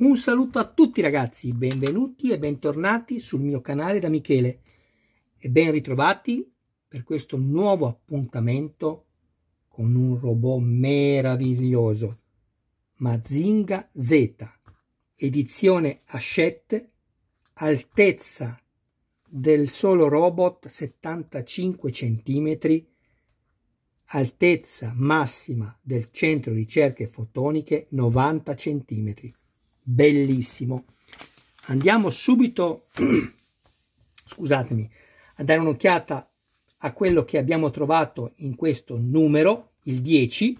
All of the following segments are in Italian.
Un saluto a tutti ragazzi, benvenuti e bentornati sul mio canale da Michele e ben ritrovati per questo nuovo appuntamento con un robot meraviglioso, Mazinga Z, edizione Ascette, altezza del solo robot 75 cm, altezza massima del centro ricerche fotoniche 90 cm bellissimo. Andiamo subito, scusatemi, a dare un'occhiata a quello che abbiamo trovato in questo numero, il 10.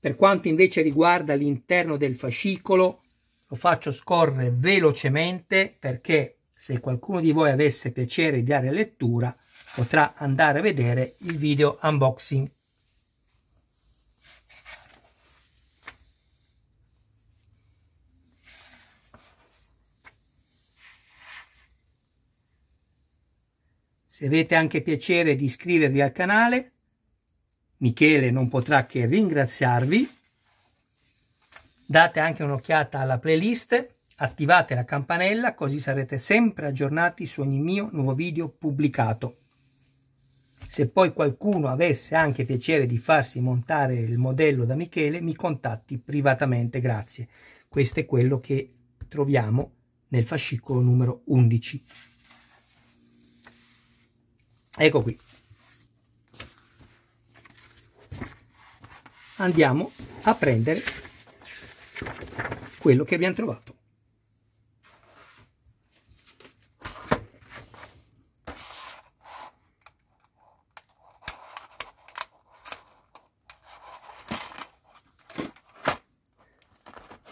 Per quanto invece riguarda l'interno del fascicolo, lo faccio scorrere velocemente perché se qualcuno di voi avesse piacere di dare lettura potrà andare a vedere il video unboxing se avete anche piacere di iscrivervi al canale, Michele non potrà che ringraziarvi. Date anche un'occhiata alla playlist, attivate la campanella così sarete sempre aggiornati su ogni mio nuovo video pubblicato. Se poi qualcuno avesse anche piacere di farsi montare il modello da Michele, mi contatti privatamente, grazie. Questo è quello che troviamo nel fascicolo numero 11 ecco qui andiamo a prendere quello che abbiamo trovato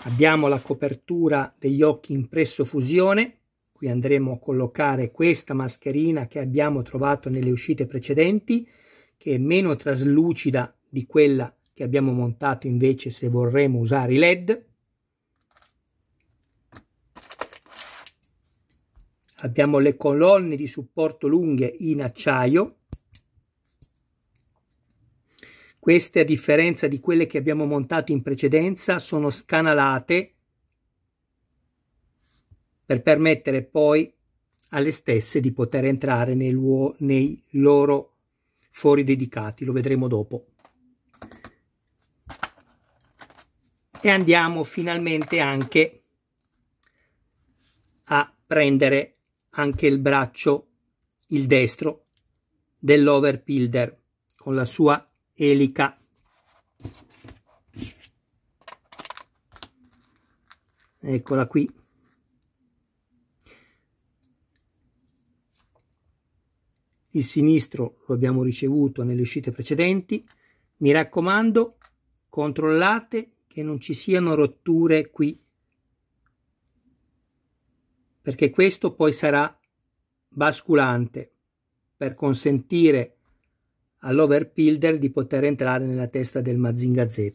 abbiamo la copertura degli occhi in presso fusione qui andremo a collocare questa mascherina che abbiamo trovato nelle uscite precedenti che è meno traslucida di quella che abbiamo montato invece se vorremmo usare i led abbiamo le colonne di supporto lunghe in acciaio queste a differenza di quelle che abbiamo montato in precedenza sono scanalate per permettere poi alle stesse di poter entrare nei, luo- nei loro fori dedicati, lo vedremo dopo. E andiamo finalmente anche a prendere anche il braccio, il destro, dell'overpilder con la sua elica. Eccola qui. il sinistro lo abbiamo ricevuto nelle uscite precedenti. Mi raccomando, controllate che non ci siano rotture qui, perché questo poi sarà basculante per consentire all'overpilder di poter entrare nella testa del Mazinga Z.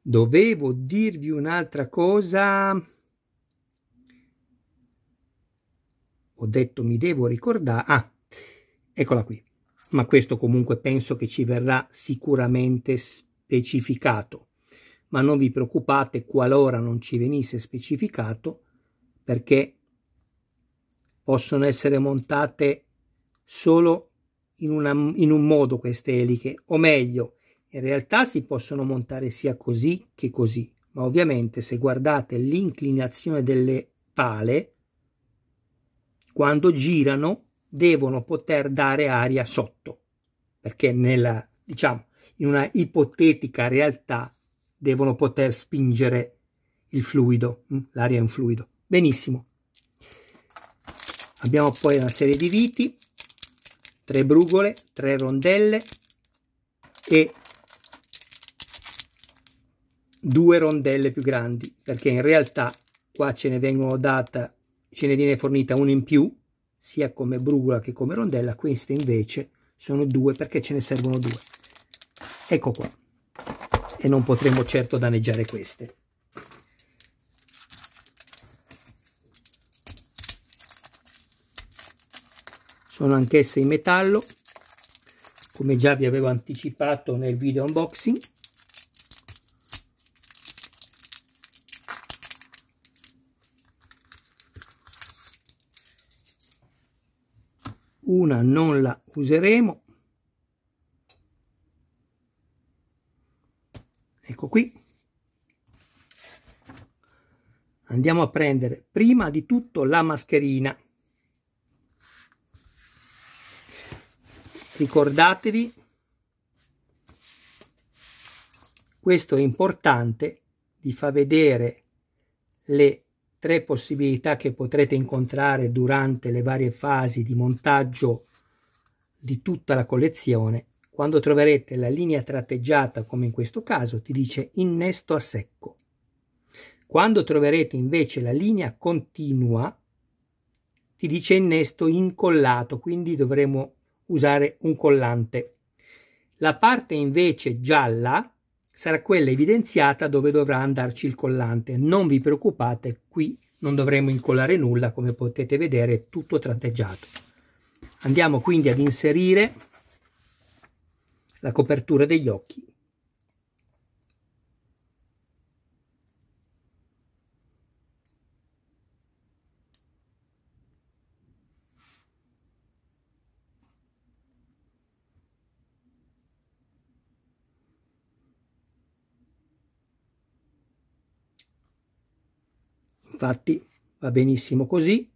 Dovevo dirvi un'altra cosa... ho detto mi devo ricordare, ah, eccola qui, ma questo comunque penso che ci verrà sicuramente specificato, ma non vi preoccupate qualora non ci venisse specificato perché possono essere montate solo in, una, in un modo queste eliche, o meglio, in realtà si possono montare sia così che così, ma ovviamente se guardate l'inclinazione delle pale, quando girano devono poter dare aria sotto, perché nella, diciamo, in una ipotetica realtà devono poter spingere il fluido, hm? l'aria è un fluido. Benissimo. Abbiamo poi una serie di viti, tre brugole, tre rondelle e due rondelle più grandi, perché in realtà qua ce ne vengono data ce ne viene fornita una in più, sia come brugola che come rondella, queste invece sono due perché ce ne servono due. Ecco qua. E non potremo certo danneggiare queste. Sono anch'esse in metallo, come già vi avevo anticipato nel video unboxing. una non la useremo ecco qui andiamo a prendere prima di tutto la mascherina ricordatevi questo è importante di far vedere le tre possibilità che potrete incontrare durante le varie fasi di montaggio di tutta la collezione quando troverete la linea tratteggiata come in questo caso ti dice innesto a secco quando troverete invece la linea continua ti dice innesto incollato quindi dovremo usare un collante la parte invece gialla sarà quella evidenziata dove dovrà andarci il collante. Non vi preoccupate, qui non dovremo incollare nulla, come potete vedere è tutto tratteggiato. Andiamo quindi ad inserire la copertura degli occhi. Infatti va benissimo così.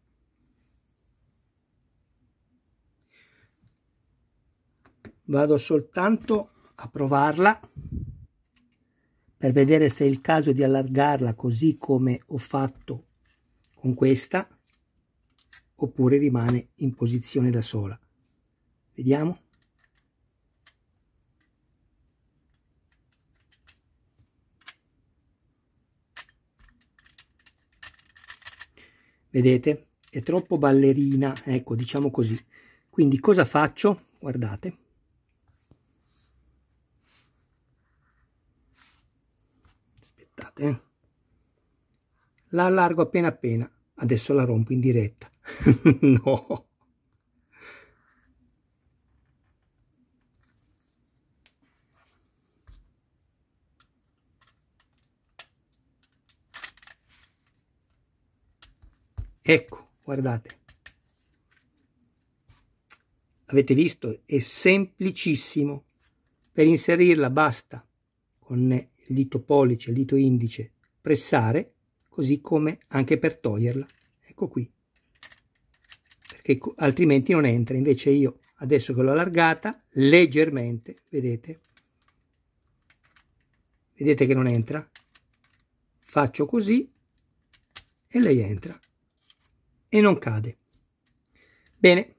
Vado soltanto a provarla per vedere se è il caso di allargarla così come ho fatto con questa oppure rimane in posizione da sola. Vediamo. vedete? È troppo ballerina, ecco, diciamo così. Quindi cosa faccio? Guardate. Aspettate. Eh. La allargo appena appena. Adesso la rompo in diretta. no. Ecco, guardate. Avete visto? È semplicissimo. Per inserirla basta con il dito pollice, il dito indice, pressare, così come anche per toglierla. Ecco qui. Perché altrimenti non entra. Invece io adesso che l'ho allargata, leggermente, vedete? Vedete che non entra? Faccio così e lei entra e non cade. Bene,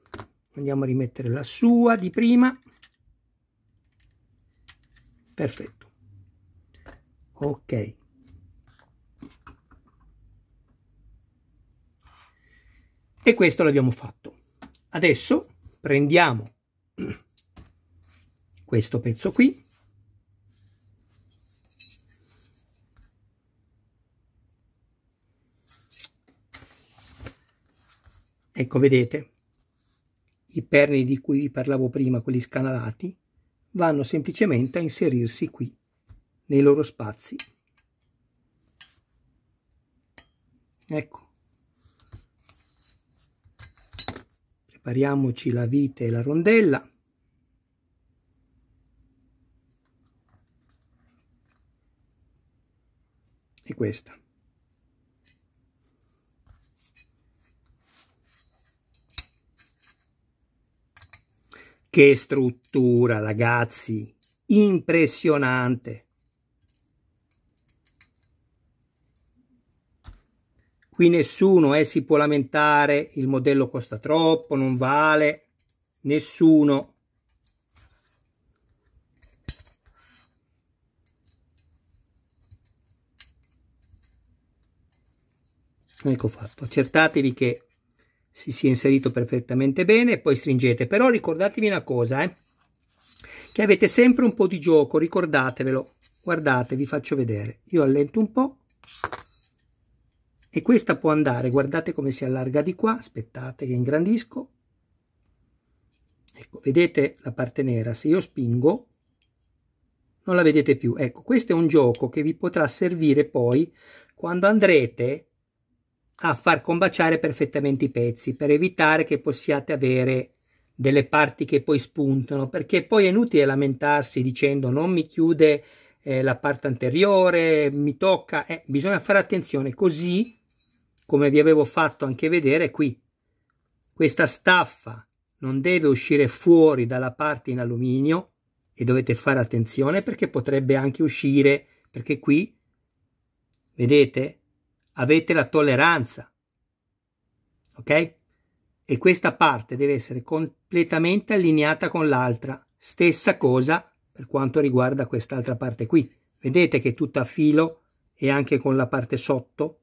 andiamo a rimettere la sua di prima. Perfetto. Ok. E questo l'abbiamo fatto. Adesso prendiamo questo pezzo qui Ecco, vedete, i perni di cui vi parlavo prima, quelli scanalati, vanno semplicemente a inserirsi qui, nei loro spazi. Ecco. Prepariamoci la vite e la rondella. E questa. Che struttura, ragazzi! Impressionante! Qui nessuno eh, si può lamentare, il modello costa troppo, non vale, nessuno. Ecco fatto, accertatevi che si sia inserito perfettamente bene e poi stringete. Però ricordatevi una cosa, eh, che avete sempre un po' di gioco, ricordatevelo. Guardate, vi faccio vedere. Io allento un po' e questa può andare, guardate come si allarga di qua, aspettate che ingrandisco. Ecco, vedete la parte nera, se io spingo non la vedete più. Ecco, questo è un gioco che vi potrà servire poi quando andrete a far combaciare perfettamente i pezzi per evitare che possiate avere delle parti che poi spuntano perché poi è inutile lamentarsi dicendo non mi chiude eh, la parte anteriore mi tocca eh, bisogna fare attenzione così come vi avevo fatto anche vedere qui questa staffa non deve uscire fuori dalla parte in alluminio e dovete fare attenzione perché potrebbe anche uscire perché qui vedete avete la tolleranza. Ok? E questa parte deve essere completamente allineata con l'altra. Stessa cosa per quanto riguarda quest'altra parte qui. Vedete che è tutta a filo e anche con la parte sotto.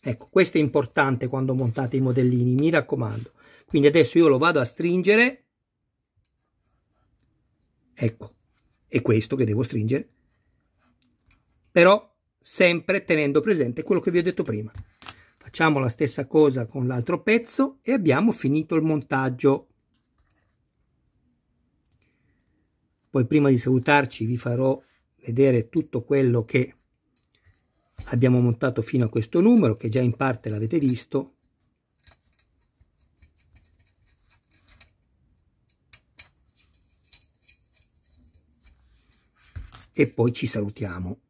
Ecco, questo è importante quando montate i modellini, mi raccomando. Quindi adesso io lo vado a stringere. Ecco, è questo che devo stringere. Però sempre tenendo presente quello che vi ho detto prima. Facciamo la stessa cosa con l'altro pezzo e abbiamo finito il montaggio. Poi prima di salutarci vi farò vedere tutto quello che abbiamo montato fino a questo numero che già in parte l'avete visto e poi ci salutiamo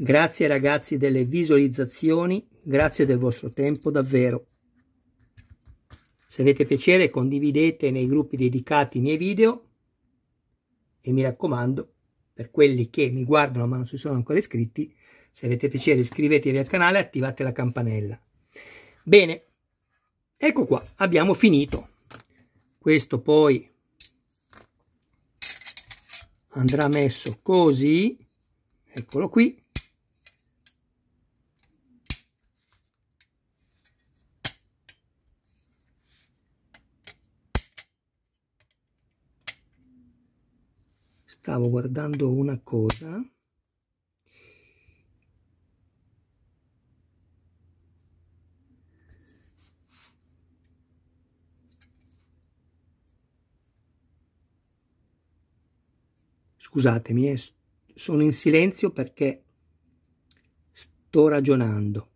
Grazie ragazzi delle visualizzazioni, grazie del vostro tempo davvero. Se avete piacere condividete nei gruppi dedicati i miei video e mi raccomando, per quelli che mi guardano ma non si sono ancora iscritti, se avete piacere iscrivetevi al canale e attivate la campanella. Bene, ecco qua, abbiamo finito. Questo poi andrà messo così, eccolo qui stavo guardando una cosa scusatemi eh, sono in silenzio perché sto ragionando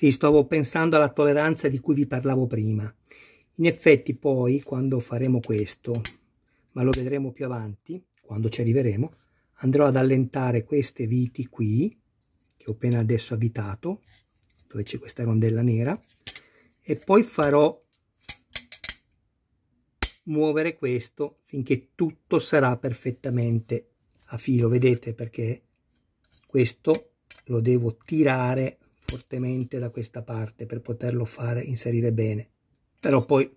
Sì, stavo pensando alla tolleranza di cui vi parlavo prima. In effetti poi, quando faremo questo, ma lo vedremo più avanti, quando ci arriveremo, andrò ad allentare queste viti qui, che ho appena adesso avvitato, dove c'è questa rondella nera, e poi farò muovere questo finché tutto sarà perfettamente a filo vedete perché questo lo devo tirare fortemente da questa parte per poterlo fare inserire bene però poi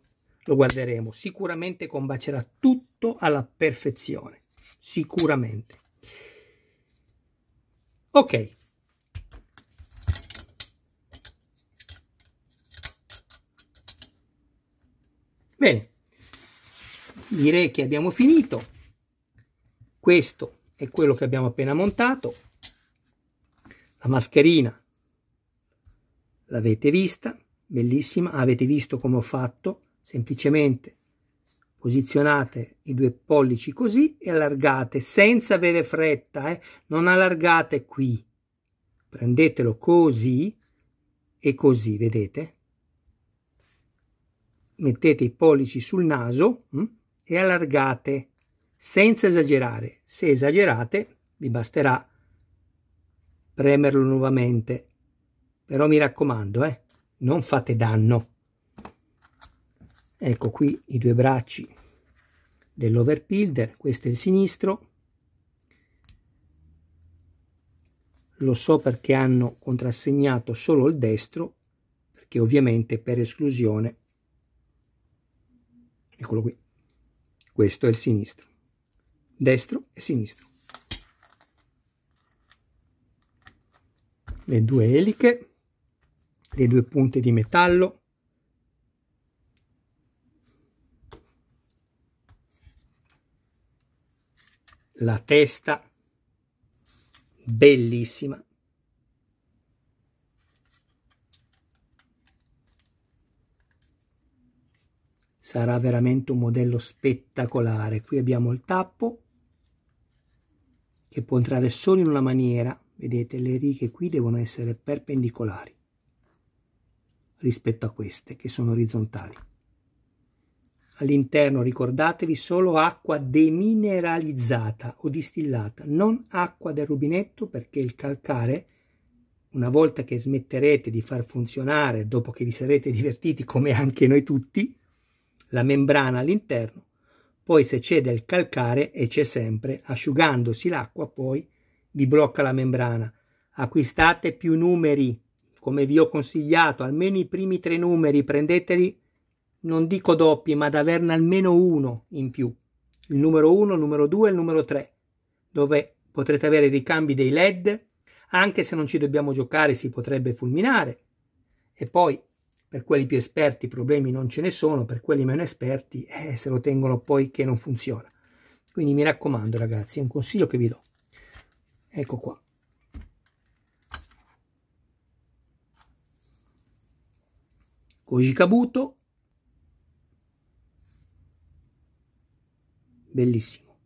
lo guarderemo sicuramente combacerà tutto alla perfezione sicuramente ok bene direi che abbiamo finito questo è quello che abbiamo appena montato la mascherina l'avete vista, bellissima, avete visto come ho fatto, semplicemente posizionate i due pollici così e allargate senza avere fretta, eh? non allargate qui, prendetelo così e così, vedete? Mettete i pollici sul naso hm? e allargate senza esagerare, se esagerate vi basterà premerlo nuovamente però mi raccomando eh, non fate danno ecco qui i due bracci dell'overpilder questo è il sinistro lo so perché hanno contrassegnato solo il destro perché ovviamente per esclusione eccolo qui questo è il sinistro destro e sinistro le due eliche le due punte di metallo, la testa, bellissima. Sarà veramente un modello spettacolare. Qui abbiamo il tappo che può entrare solo in una maniera. Vedete, le righe qui devono essere perpendicolari rispetto a queste che sono orizzontali. All'interno ricordatevi solo acqua demineralizzata o distillata, non acqua del rubinetto perché il calcare, una volta che smetterete di far funzionare, dopo che vi sarete divertiti come anche noi tutti, la membrana all'interno, poi se c'è del calcare e c'è sempre, asciugandosi l'acqua poi vi blocca la membrana. Acquistate più numeri come vi ho consigliato, almeno i primi tre numeri, prendeteli, non dico doppi, ma da averne almeno uno in più. Il numero 1, il numero 2 e il numero 3, dove potrete avere i ricambi dei LED, anche se non ci dobbiamo giocare si potrebbe fulminare. E poi, per quelli più esperti, problemi non ce ne sono, per quelli meno esperti, eh, se lo tengono poi che non funziona. Quindi mi raccomando ragazzi, è un consiglio che vi do. Ecco qua. Koji Kabuto, bellissimo,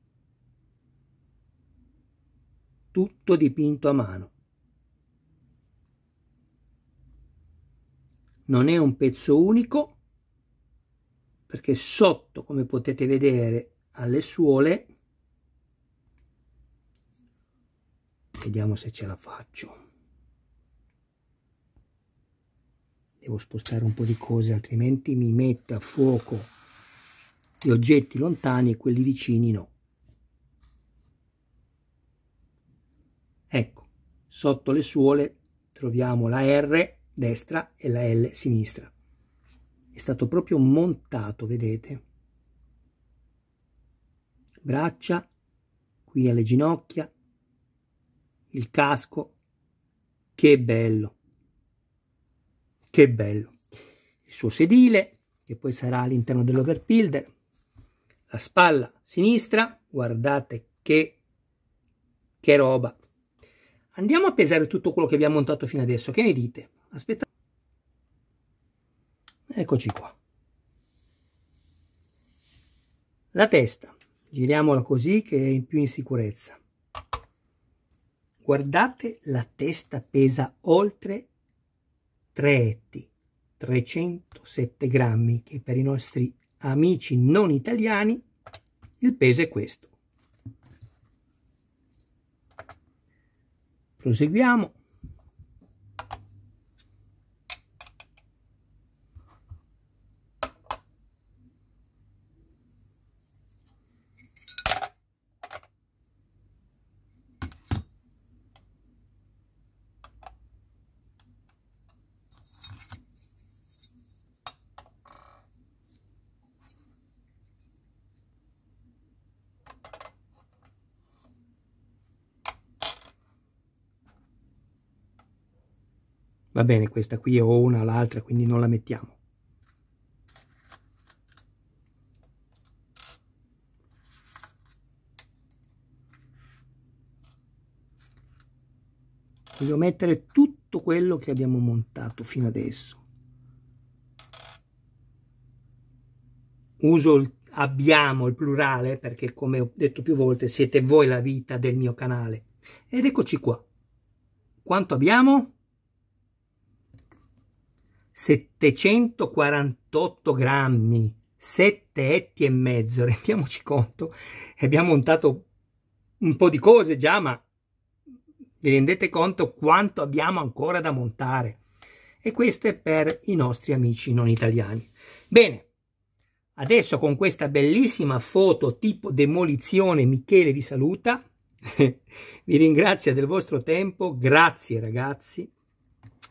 tutto dipinto a mano. Non è un pezzo unico perché sotto, come potete vedere, alle suole, vediamo se ce la faccio. devo spostare un po' di cose altrimenti mi metto a fuoco gli oggetti lontani e quelli vicini no ecco sotto le suole troviamo la R destra e la L sinistra è stato proprio montato vedete braccia qui alle ginocchia il casco che bello che bello il suo sedile che poi sarà all'interno dell'overbuilder la spalla sinistra guardate che che roba andiamo a pesare tutto quello che abbiamo montato fino adesso che ne dite aspettate eccoci qua la testa giriamola così che è in più in sicurezza guardate la testa pesa oltre 3 etti, 307 grammi, che per i nostri amici non italiani il peso è questo. Proseguiamo. va bene questa qui è o una l'altra quindi non la mettiamo voglio mettere tutto quello che abbiamo montato fino adesso uso il abbiamo il plurale perché come ho detto più volte siete voi la vita del mio canale ed eccoci qua quanto abbiamo 748 grammi, 7 etti e mezzo, rendiamoci conto, abbiamo montato un po' di cose già, ma vi rendete conto quanto abbiamo ancora da montare? E questo è per i nostri amici non italiani. Bene, adesso con questa bellissima foto tipo demolizione Michele vi saluta, vi ringrazia del vostro tempo, grazie ragazzi,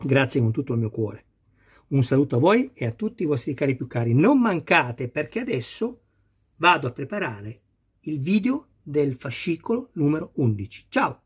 grazie con tutto il mio cuore. Un saluto a voi e a tutti i vostri cari più cari. Non mancate perché adesso vado a preparare il video del fascicolo numero 11. Ciao!